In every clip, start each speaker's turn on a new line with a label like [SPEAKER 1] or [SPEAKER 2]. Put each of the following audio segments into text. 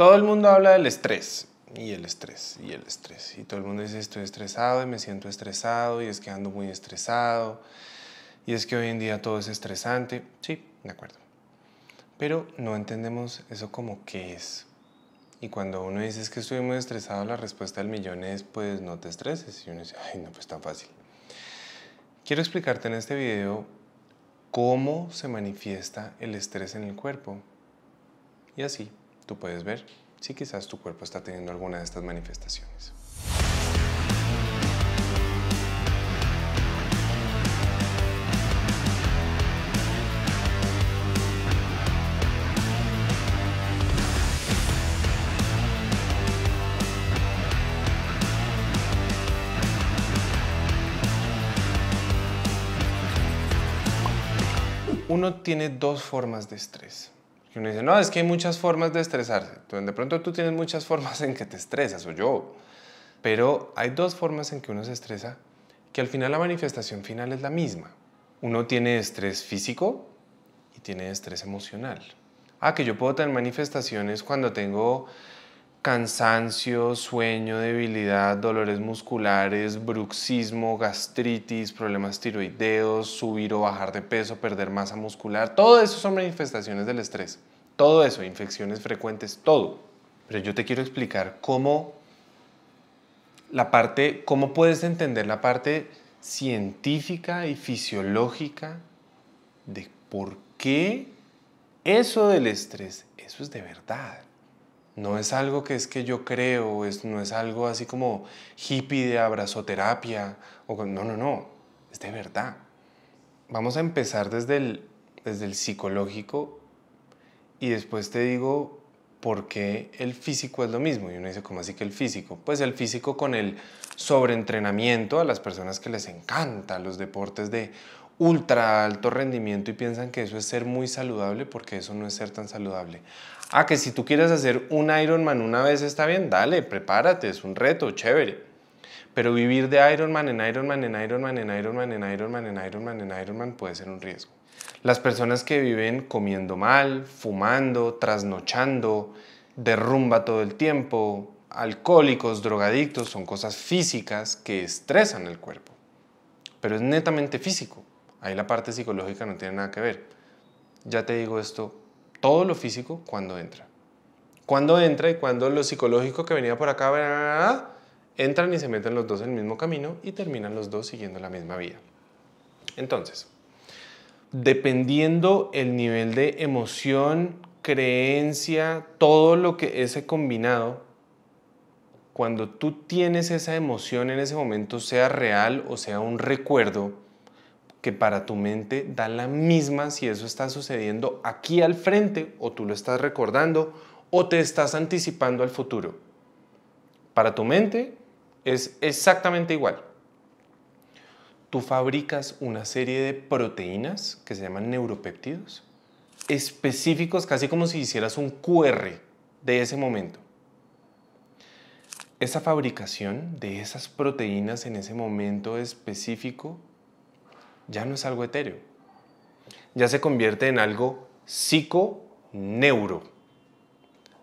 [SPEAKER 1] Todo el mundo habla del estrés y el estrés y el estrés. Y todo el mundo dice estoy estresado y me siento estresado y es que ando muy estresado y es que hoy en día todo es estresante. Sí, de acuerdo. Pero no entendemos eso como qué es. Y cuando uno dice es que estoy muy estresado, la respuesta del millón es pues no te estreses. Y uno dice, ay no, pues tan fácil. Quiero explicarte en este video cómo se manifiesta el estrés en el cuerpo. Y así tú puedes ver si quizás tu cuerpo está teniendo alguna de estas manifestaciones. Uno tiene dos formas de estrés. Y uno dice, no, es que hay muchas formas de estresarse. Entonces, de pronto tú tienes muchas formas en que te estresas, o yo. Pero hay dos formas en que uno se estresa, que al final la manifestación final es la misma. Uno tiene estrés físico y tiene estrés emocional. Ah, que yo puedo tener manifestaciones cuando tengo cansancio, sueño, debilidad, dolores musculares, bruxismo, gastritis, problemas tiroideos, subir o bajar de peso, perder masa muscular, todo eso son manifestaciones del estrés. Todo eso, infecciones frecuentes, todo. Pero yo te quiero explicar cómo la parte cómo puedes entender la parte científica y fisiológica de por qué eso del estrés, eso es de verdad. No es algo que es que yo creo, es, no es algo así como hippie de abrazoterapia. O, no, no, no, es de verdad. Vamos a empezar desde el, desde el psicológico y después te digo por qué el físico es lo mismo. Y uno dice, ¿cómo así que el físico? Pues el físico con el sobreentrenamiento a las personas que les encanta los deportes de ultra alto rendimiento y piensan que eso es ser muy saludable porque eso no es ser tan saludable. Ah, que si tú quieres hacer un Ironman una vez está bien, dale, prepárate, es un reto, chévere. Pero vivir de Ironman en Ironman en Ironman en Ironman en Ironman en Ironman en Ironman puede ser un riesgo. Las personas que viven comiendo mal, fumando, trasnochando, derrumba todo el tiempo, alcohólicos, drogadictos, son cosas físicas que estresan el cuerpo. Pero es netamente físico. Ahí la parte psicológica no tiene nada que ver. Ya te digo esto, todo lo físico cuando entra. Cuando entra y cuando lo psicológico que venía por acá, entran y se meten los dos en el mismo camino y terminan los dos siguiendo la misma vía. Entonces, dependiendo el nivel de emoción, creencia, todo lo que ese combinado, cuando tú tienes esa emoción en ese momento, sea real o sea un recuerdo, que para tu mente da la misma si eso está sucediendo aquí al frente o tú lo estás recordando o te estás anticipando al futuro. Para tu mente es exactamente igual. Tú fabricas una serie de proteínas que se llaman neuropéptidos específicos, casi como si hicieras un QR de ese momento. Esa fabricación de esas proteínas en ese momento específico ya no es algo etéreo, ya se convierte en algo psico-neuro.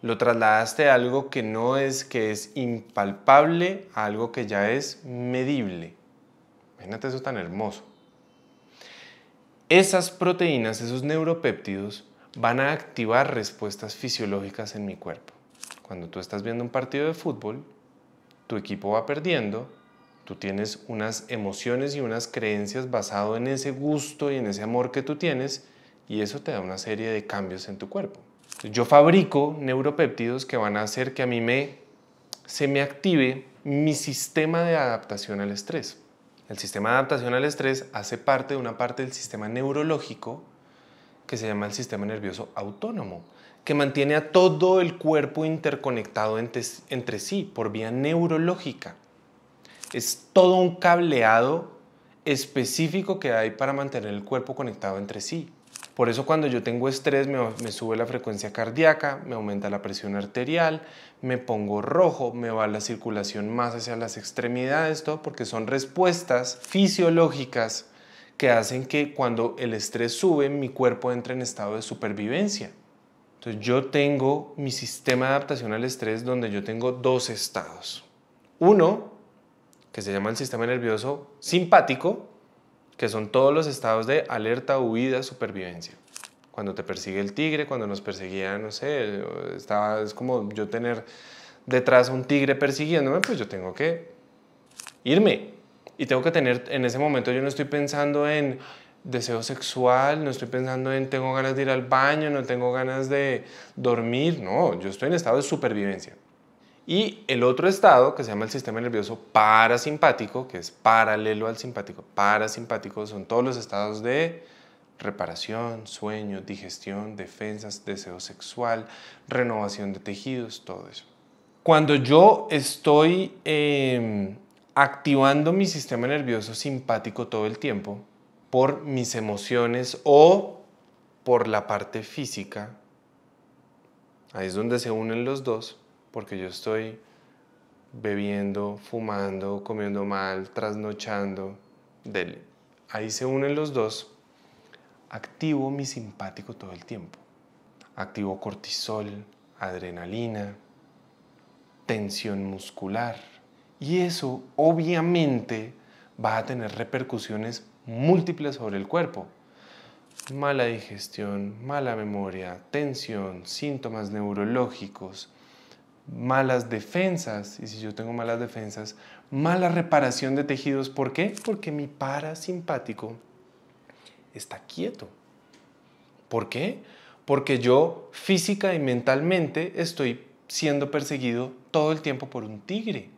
[SPEAKER 1] Lo trasladaste a algo que no es, que es impalpable, a algo que ya es medible. Imagínate eso tan hermoso. Esas proteínas, esos neuropéptidos, van a activar respuestas fisiológicas en mi cuerpo. Cuando tú estás viendo un partido de fútbol, tu equipo va perdiendo tú tienes unas emociones y unas creencias basado en ese gusto y en ese amor que tú tienes y eso te da una serie de cambios en tu cuerpo. Yo fabrico neuropéptidos que van a hacer que a mí se me active mi sistema de adaptación al estrés. El sistema de adaptación al estrés hace parte de una parte del sistema neurológico que se llama el sistema nervioso autónomo, que mantiene a todo el cuerpo interconectado entre sí por vía neurológica es todo un cableado específico que hay para mantener el cuerpo conectado entre sí. Por eso cuando yo tengo estrés me, sube la frecuencia cardíaca, me aumenta la presión arterial, me pongo rojo, me va la circulación más hacia las extremidades, todo porque son respuestas fisiológicas que hacen que cuando el estrés sube mi cuerpo entre en estado de supervivencia. Entonces yo tengo mi sistema de adaptación al estrés donde yo tengo dos estados. Uno, que se llama el sistema nervioso simpático, que son todos los estados de alerta, huida, supervivencia. Cuando te persigue el tigre, cuando nos perseguía, no sé, estaba, es como yo tener detrás un tigre persiguiéndome, pues yo tengo que irme. Y tengo que tener, en ese momento yo no estoy pensando en deseo sexual, no estoy pensando en tengo ganas de ir al baño, no tengo ganas de dormir, no, yo estoy en estado de supervivencia. Y el otro estado, que se llama el sistema nervioso parasimpático, que es paralelo al simpático, parasimpático, son todos los estados de reparación, sueño, digestión, defensas, deseo sexual, renovación de tejidos, todo eso. Cuando yo estoy em, activando mi sistema nervioso simpático todo el tiempo, por mis emociones o por la parte física, ahí es donde se unen los dos, porque yo estoy bebiendo, fumando, comiendo mal, trasnochando. Ahí se unen los dos. Activo mi simpático todo el tiempo. Activo cortisol, adrenalina, tensión muscular. Y eso obviamente va a tener repercusiones múltiples sobre el cuerpo. Mala digestión, mala memoria, tensión, síntomas neurológicos, malas defensas, y si yo tengo malas defensas, mala reparación de tejidos. ¿Por qué? Porque mi parasimpático está quieto. ¿Por qué? Porque yo física y mentalmente estoy siendo perseguido todo el tiempo por un tigre.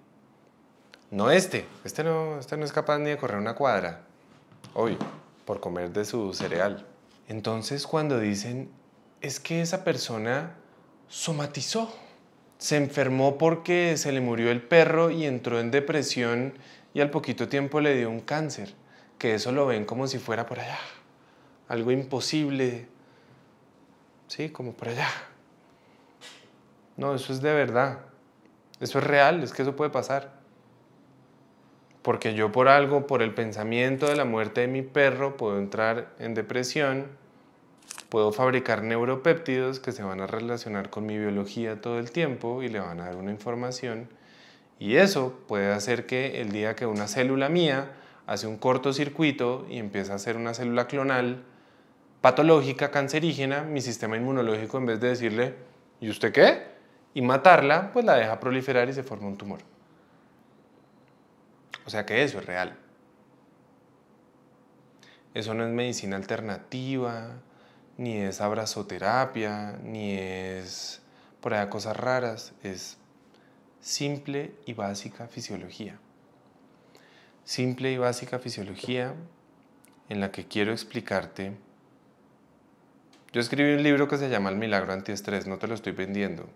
[SPEAKER 1] No este, este no, este no es capaz ni de correr una cuadra, hoy, por comer de su cereal. Entonces cuando dicen, es que esa persona somatizó, se enfermó porque se le murió el perro y entró en depresión y al poquito tiempo le dio un cáncer, que eso lo ven como si fuera por allá, algo imposible, sí, como por allá. No, eso es de verdad, eso es real, es que eso puede pasar. Porque yo por algo, por el pensamiento de la muerte de mi perro, puedo entrar en depresión puedo fabricar neuropéptidos que se van a relacionar con mi biología todo el tiempo y le van a dar una información. Y eso puede hacer que el día que una célula mía hace un cortocircuito y empieza a ser una célula clonal patológica, cancerígena, mi sistema inmunológico en vez de decirle, ¿y usted qué? Y matarla, pues la deja proliferar y se forma un tumor. O sea que eso es real. Eso no es medicina alternativa, ni es abrazoterapia, ni es por allá cosas raras, es simple y básica fisiología. Simple y básica fisiología en la que quiero explicarte. Yo escribí un libro que se llama El Milagro Antiestrés, no te lo estoy vendiendo,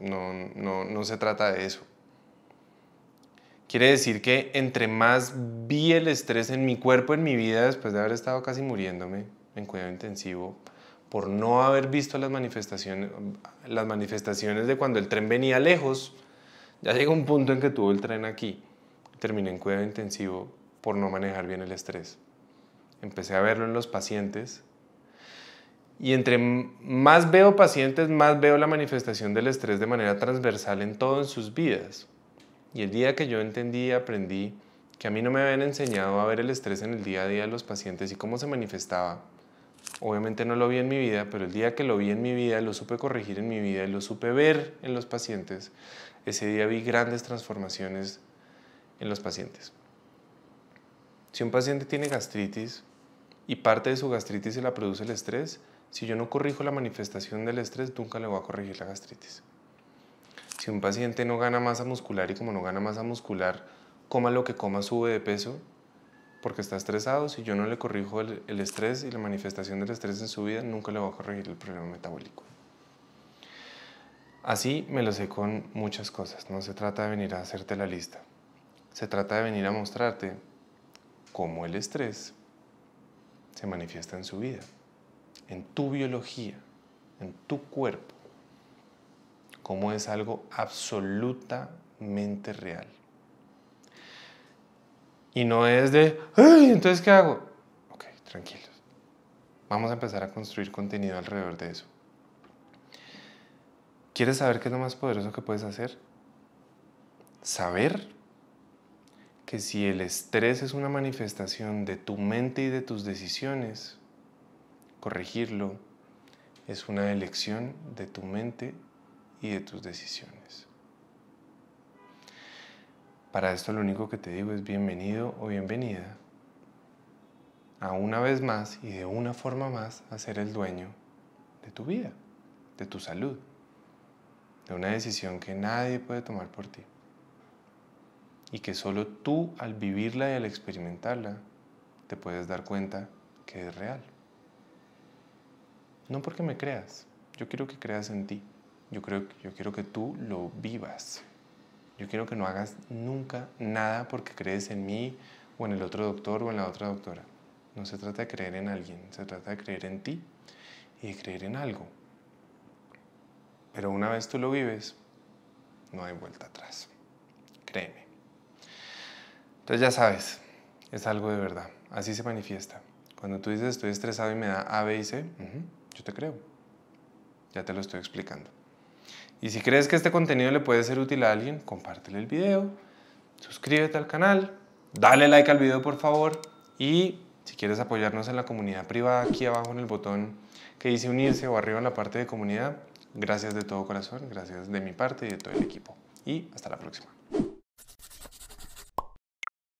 [SPEAKER 1] no, no, no se trata de eso. Quiere decir que entre más vi el estrés en mi cuerpo, en mi vida, después de haber estado casi muriéndome, en cuidado intensivo por no haber visto las manifestaciones, las manifestaciones de cuando el tren venía lejos. Ya llegó un punto en que tuvo el tren aquí. Terminé en cuidado intensivo por no manejar bien el estrés. Empecé a verlo en los pacientes. Y entre más veo pacientes, más veo la manifestación del estrés de manera transversal en todo en sus vidas. Y el día que yo entendí y aprendí que a mí no me habían enseñado a ver el estrés en el día a día de los pacientes y cómo se manifestaba, Obviamente no lo vi en mi vida, pero el día que lo vi en mi vida, lo supe corregir en mi vida y lo supe ver en los pacientes, ese día vi grandes transformaciones en los pacientes. Si un paciente tiene gastritis y parte de su gastritis se la produce el estrés, si yo no corrijo la manifestación del estrés, nunca le voy a corregir la gastritis. Si un paciente no gana masa muscular y como no gana masa muscular, coma lo que coma, sube de peso, porque está estresado, si yo no le corrijo el, estrés y la manifestación del estrés en su vida, nunca le voy a corregir el problema metabólico. Así me lo sé con muchas cosas, no se trata de venir a hacerte la lista, se trata de venir a mostrarte cómo el estrés se manifiesta en su vida, en tu biología, en tu cuerpo, cómo es algo absolutamente real. Y no es de, Ay, entonces ¿qué hago? Ok, tranquilos. Vamos a empezar a construir contenido alrededor de eso. ¿Quieres saber qué es lo más poderoso que puedes hacer? Saber que si el estrés es una manifestación de tu mente y de tus decisiones, corregirlo es una elección de tu mente y de tus decisiones. Para esto lo único que te digo es bienvenido o bienvenida a una vez más y de una forma más a ser el dueño de tu vida, de tu salud, de una decisión que nadie puede tomar por ti y que solo tú al vivirla y al experimentarla te puedes dar cuenta que es real. No porque me creas, yo quiero que creas en ti, yo, creo, yo quiero que tú lo vivas yo quiero que no hagas nunca nada porque crees en mí o en el otro doctor o en la otra doctora. No se trata de creer en alguien, se trata de creer en ti y de creer en algo. Pero una vez tú lo vives, no hay vuelta atrás. Créeme. Entonces ya sabes, es algo de verdad. Así se manifiesta. Cuando tú dices estoy estresado y me da A, B y C, yo te creo. Ya te lo estoy explicando. Y si crees que este contenido le puede ser útil a alguien, compártele el video, suscríbete al canal, dale like al video por favor y si quieres apoyarnos en la comunidad privada, aquí abajo en el botón que dice unirse o arriba en la parte de comunidad, gracias de todo corazón, gracias de mi parte y de todo el equipo. Y hasta la próxima.